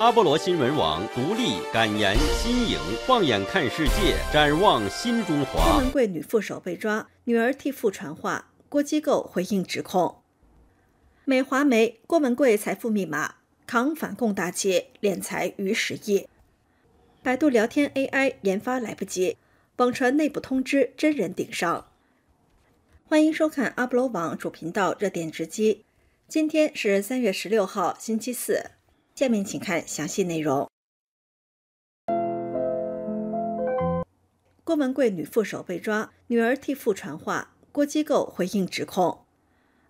阿波罗新闻网独立感言新颖，放眼看世界，展望新中华。郭文贵女副手被抓，女儿替父传话。郭机构回应指控。美华媒郭文贵财富密码扛反共大旗，敛财于实业。百度聊天 AI 研发来不及，网传内部通知真人顶上。欢迎收看阿波罗网主频道热点直击。今天是三月十六号，星期四。下面请看详细内容。郭文贵女副手被抓，女儿替父传话。郭机构回应指控。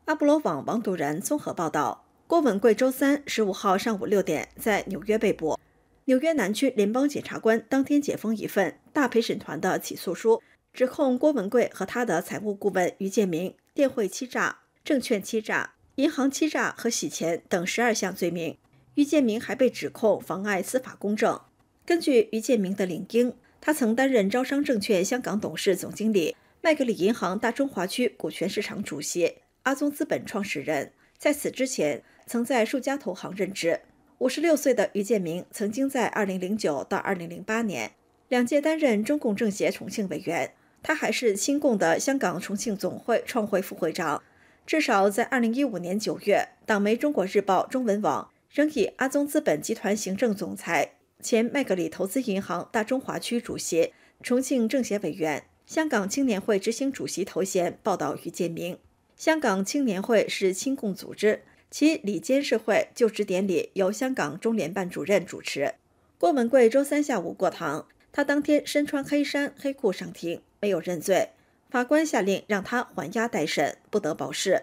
阿波罗网王独然综合报道：郭文贵周三十五号上午六点在纽约被捕。纽约南区联邦检察官当天解封一份大陪审团的起诉书，指控郭文贵和他的财务顾问于建明电汇欺诈、证券欺诈、银行欺诈和洗钱等十二项罪名。于建明还被指控妨碍司法公正。根据于建明的领英，他曾担任招商证券香港董事总经理、麦格理银行大中华区股权市场主席、阿宗资本创始人。在此之前，曾在数家投行任职。五十六岁的于建明曾经在二零零九到二零零八年两届担任中共政协重庆委员。他还是亲共的香港重庆总会创会副会长。至少在二零一五年九月，党媒《中国日报》中文网。仍以阿宗资本集团行政总裁、前麦格里投资银行大中华区主席、重庆政协委员、香港青年会执行主席头衔报道于建明。香港青年会是亲共组织，其理监事会就职典礼由香港中联办主任主持。郭文贵周三下午过堂，他当天身穿黑衫黑裤上庭，没有认罪。法官下令让他还押待审，不得保释。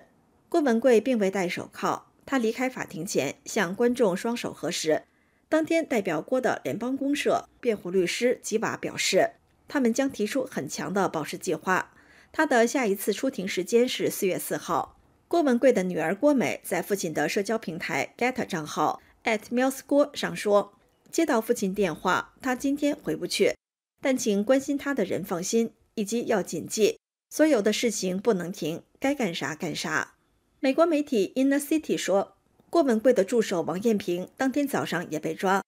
郭文贵并未戴手铐。他离开法庭前向观众双手合十。当天代表郭的联邦公社辩护律师吉瓦表示，他们将提出很强的保释计划。他的下一次出庭时间是四月四号。郭文贵的女儿郭美在父亲的社交平台 Get 账号户喵斯郭上说，接到父亲电话，他今天回不去，但请关心他的人放心，以及要谨记，所有的事情不能停，该干啥干啥。美国媒体《In the City》说，郭文贵的助手王艳平当天早上也被抓，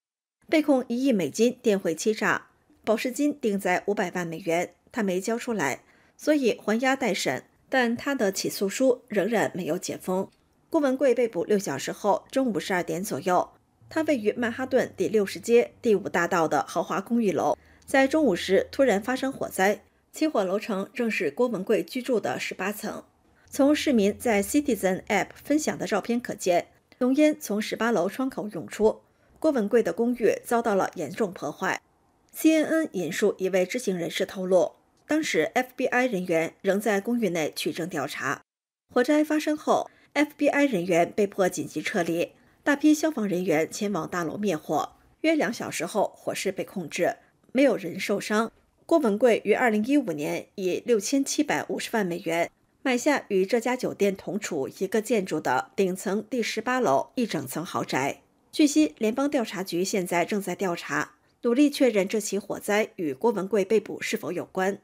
被控一亿美金电汇欺诈，保释金定在五百万美元，他没交出来，所以还押待审。但他的起诉书仍然没有解封。郭文贵被捕六小时后，中午十二点左右，他位于曼哈顿第六十街第五大道的豪华公寓楼，在中午时突然发生火灾，起火楼层正是郭文贵居住的十八层。从市民在 Citizen App 分享的照片可见，浓烟从十八楼窗口涌出，郭文贵的公寓遭到了严重破坏。CNN 引述一位知情人士透露，当时 FBI 人员仍在公寓内取证调查。火灾发生后，FBI 人员被迫紧急撤离，大批消防人员前往大楼灭火。约两小时后，火势被控制，没有人受伤。郭文贵于2015年以6750万美元。买下与这家酒店同处一个建筑的顶层第十八楼一整层豪宅。据悉，联邦调查局现在正在调查，努力确认这起火灾与郭文贵被捕是否有关。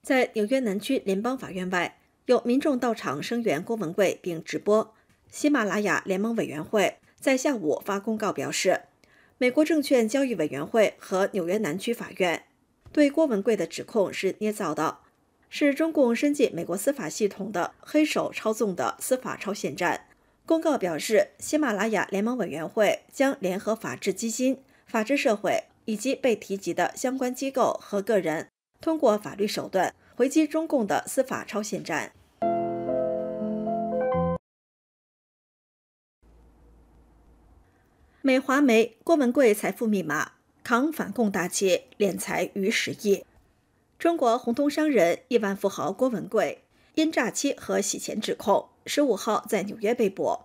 在纽约南区联邦法院外，有民众到场声援郭文贵，并直播。喜马拉雅联盟委员会在下午发公告表示，美国证券交易委员会和纽约南区法院对郭文贵的指控是捏造的。是中共伸进美国司法系统的黑手操纵的司法超限战。公告表示，喜马拉雅联盟委员会将联合法治基金、法治社会以及被提及的相关机构和个人，通过法律手段回击中共的司法超限战。美华媒郭文贵财富密码：扛反共大旗，敛财于实业。中国红通商人、亿万富豪郭文贵因诈欺和洗钱指控，十五号在纽约被捕，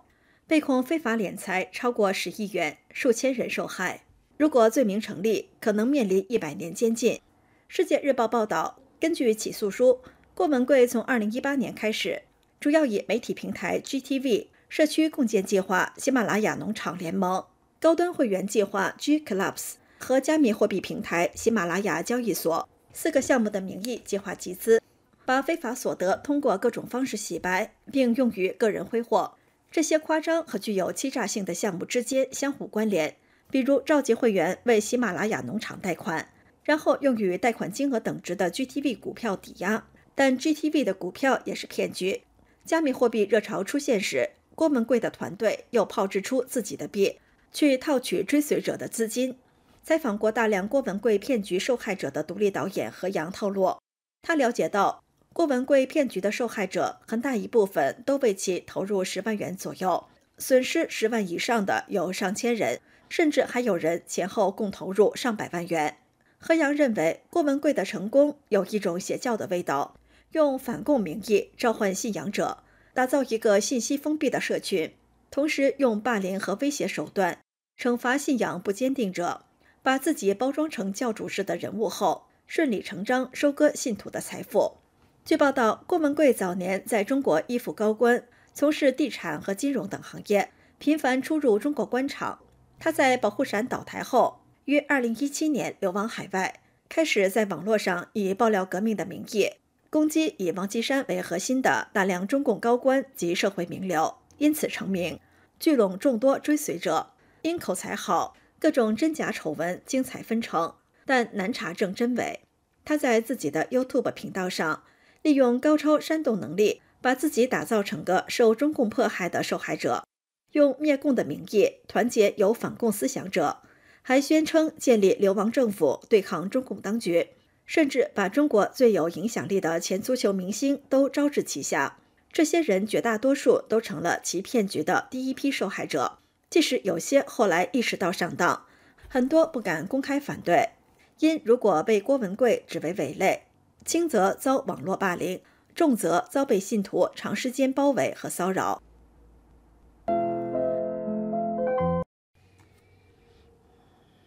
被控非法敛财超过十亿元，数千人受害。如果罪名成立，可能面临一百年监禁。《世界日报》报道，根据起诉书，郭文贵从二零一八年开始，主要以媒体平台 GTV 社区共建计划、喜马拉雅农场联盟、高端会员计划 G Clubs 和加密货币平台喜马拉雅交易所。四个项目的名义计划集资，把非法所得通过各种方式洗白，并用于个人挥霍。这些夸张和具有欺诈性的项目之间相互关联，比如召集会员为喜马拉雅农场贷款，然后用于贷款金额等值的 GTV 股票抵押。但 GTV 的股票也是骗局。加密货币热潮出现时，郭文贵的团队又炮制出自己的币，去套取追随者的资金。采访过大量郭文贵骗局受害者的独立导演何阳透露，他了解到郭文贵骗局的受害者很大一部分都为其投入十万元左右，损失十万以上的有上千人，甚至还有人前后共投入上百万元。何阳认为郭文贵的成功有一种邪教的味道，用反共名义召唤信仰者，打造一个信息封闭的社群，同时用霸凌和威胁手段惩罚信仰不坚定者。把自己包装成教主式的人物后，顺理成章收割信徒的财富。据报道，郭文贵早年在中国依附高官，从事地产和金融等行业，频繁出入中国官场。他在保护伞倒台后，于2017年流亡海外，开始在网络上以爆料革命的名义攻击以王岐山为核心的大量中共高官及社会名流，因此成名，聚拢众多追随者。因口才好。各种真假丑闻精彩纷呈，但难查证真伪。他在自己的 YouTube 频道上，利用高超煽动能力，把自己打造成个受中共迫害的受害者，用灭共的名义团结有反共思想者，还宣称建立流亡政府对抗中共当局，甚至把中国最有影响力的前足球明星都招至旗下。这些人绝大多数都成了其骗局的第一批受害者。即使有些后来意识到上当，很多不敢公开反对，因如果被郭文贵指为伪类，轻则遭网络霸凌，重则遭被信徒长时间包围和骚扰。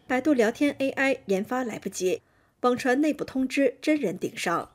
百度聊天 AI 研发来不及，网传内部通知真人顶上。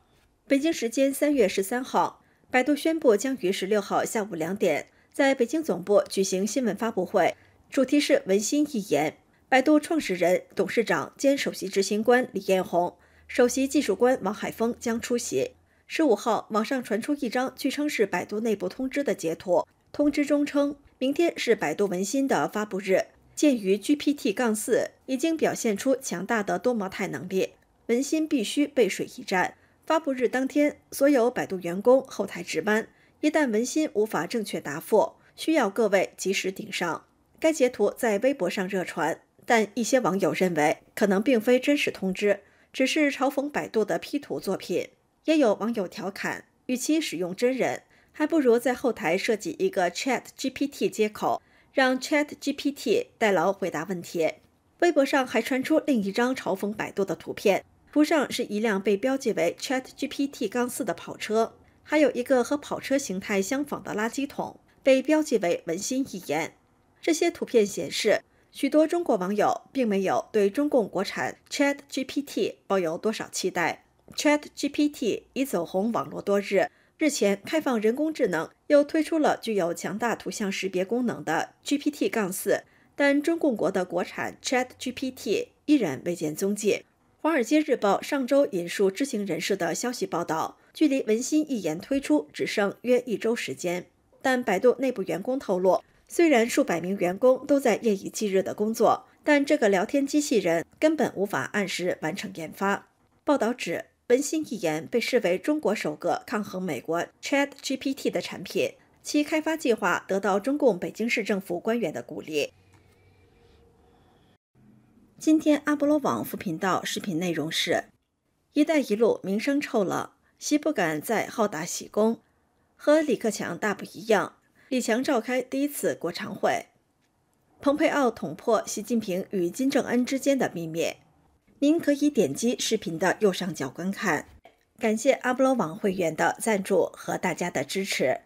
北京时间三月十三号，百度宣布将于十六号下午两点。在北京总部举行新闻发布会，主题是“文心一言”。百度创始人、董事长兼首席执行官李彦宏，首席技术官王海峰将出席。十五号网上传出一张据称是百度内部通知的截图，通知中称，明天是百度文心的发布日。鉴于 GPT- 杠四已经表现出强大的多模态能力，文心必须背水一战。发布日当天，所有百度员工后台值班。一旦文心无法正确答复，需要各位及时顶上。该截图在微博上热传，但一些网友认为可能并非真实通知，只是嘲讽百度的 P 图作品。也有网友调侃，与其使用真人，还不如在后台设计一个 Chat GPT 接口，让 Chat GPT 代劳回答问题。微博上还传出另一张嘲讽百度的图片，图上是一辆被标记为 Chat GPT 杠四的跑车。还有一个和跑车形态相仿的垃圾桶被标记为“文心一言”。这些图片显示，许多中国网友并没有对中共国产 Chat GPT 抱有多少期待。Chat GPT 已走红网络多日，日前开放人工智能又推出了具有强大图像识别功能的 GPT-4，但中共国的国产 Chat GPT 依然未见踪迹。《华尔街日报》上周引述知情人士的消息报道。距离文心一言推出只剩约一周时间，但百度内部员工透露，虽然数百名员工都在夜以继日的工作，但这个聊天机器人根本无法按时完成研发。报道指，文心一言被视为中国首个抗衡美国 Chat GPT 的产品，其开发计划得到中共北京市政府官员的鼓励。今天阿波罗网副频道视频内容是“一带一路”名声臭了。西不敢再好大喜功，和李克强大不一样。李强召开第一次国常会。蓬佩奥捅破习近平与金正恩之间的秘密，您可以点击视频的右上角观看。感谢阿波罗网会员的赞助和大家的支持，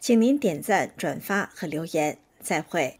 请您点赞、转发和留言。再会。